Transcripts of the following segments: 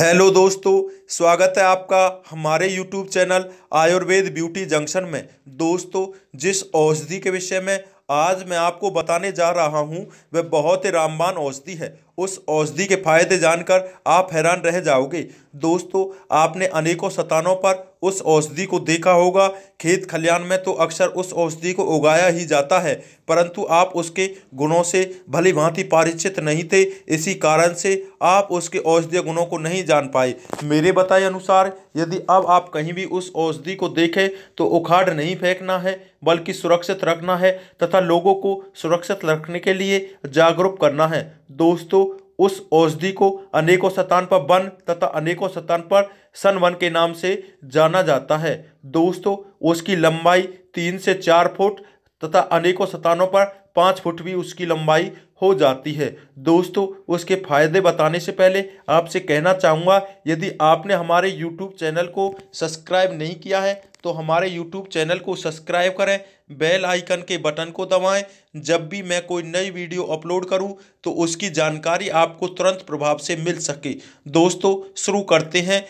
hello दोस्तों स्वागत है आपका हमारे YouTube channel Ayurveda beauty junction में दोस्तों जिस औषधि के विषय में आज मैं आपको बताने जा रहा हूं वह बहुत ही रामबान औषधि है उस औषधि के फायदे जानकर आप हैरान रह जाओगे दोस्तों आपने अनेकों सतानों पर उस औषधि को देखा होगा खेत खलिहान में तो अक्सर उस औषधि को उगाया ही जाता है परंतु आप उसके गुणों से भली भांति परिचित नहीं थे इसी कारण से आप उसके औषधीय गुणों को नहीं जान पाए मेरे बताए अनुसार यदि अब आप कहीं भी उस औषधि को देखें तो उखाड़ नहीं फेंकना है बल्कि सुरक्षित रखना है तथा लोगों को सुरक्षित रखने के लिए जागरूक करना है दोस्तों उस औषधि को अनेकों स्थान पर वन तथा अनेकों स्थान पर सन वन के नाम से जाना जाता है दोस्तों उसकी लंबाई तीन से चार फुट तथा अनेकों स्थानों पर पाँच फुट भी उसकी लंबाई हो जाती है दोस्तों उसके फायदे बताने से पहले आपसे कहना चाहूँगा यदि आपने हमारे YouTube चैनल को सब्सक्राइब नहीं किया है तो हमारे यूट्यूब चैनल को सब्सक्राइब करें बेल आइकन के बटन को दबाएं जब भी मैं कोई नई वीडियो अपलोड करूं तो उसकी जानकारी आपको तुरंत प्रभाव से मिल सके दोस्तों शुरू करते हैं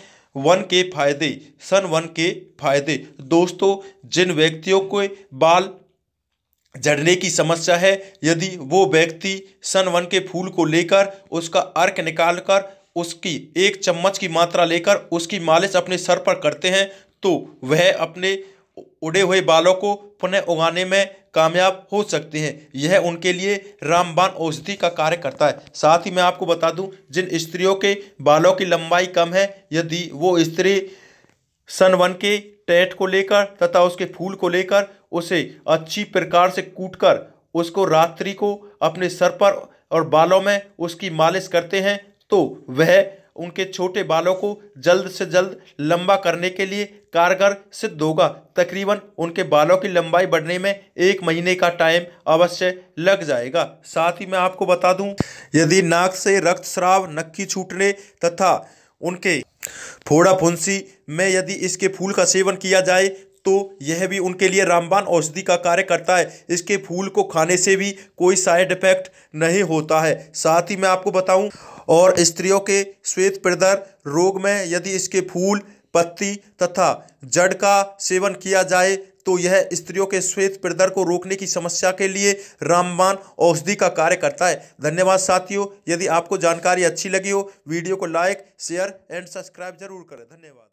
वन के फायदे सन वन के फायदे दोस्तों जिन व्यक्तियों को बाल झड़ने की समस्या है यदि वो व्यक्ति सन वन के फूल को लेकर उसका अर्क निकालकर उसकी एक चम्मच की मात्रा लेकर उसकी मालिश अपने सर पर करते हैं तो वह अपने उड़े हुए बालों को पुनः उगाने में कामयाब हो सकते हैं यह उनके लिए रामबान औषधि का कार्य करता है साथ ही मैं आपको बता दूं जिन स्त्रियों के बालों की लंबाई कम है यदि वो स्त्री सनवन के टैट को लेकर तथा उसके फूल को लेकर उसे अच्छी प्रकार से कूटकर उसको रात्रि को अपने सर पर और बालों में उसकी मालिश करते हैं तो वह उनके छोटे बालों को जल्द से जल्द लंबा करने के लिए कारगर सिद्ध होगा तकरीबन उनके बालों की लंबाई बढ़ने में एक महीने का टाइम अवश्य लग जाएगा साथ ही मैं आपको बता दूं यदि नाक से रक्त श्राव नक्की छूटने तथा उनके फोड़ा फुंसी में यदि इसके फूल का सेवन किया जाए तो यह भी उनके लिए रामबान औषधि का कार्य करता है इसके फूल को खाने से भी कोई साइड इफेक्ट नहीं होता है साथ ही मैं आपको बताऊं और स्त्रियों के श्वेत प्रदर रोग में यदि इसके फूल पत्ती तथा जड़ का सेवन किया जाए तो यह स्त्रियों के श्वेत प्रदर को रोकने की समस्या के लिए रामबान औषधि का कार्य करता है धन्यवाद साथियों यदि आपको जानकारी अच्छी लगी हो वीडियो को लाइक शेयर एंड सब्सक्राइब जरूर करें धन्यवाद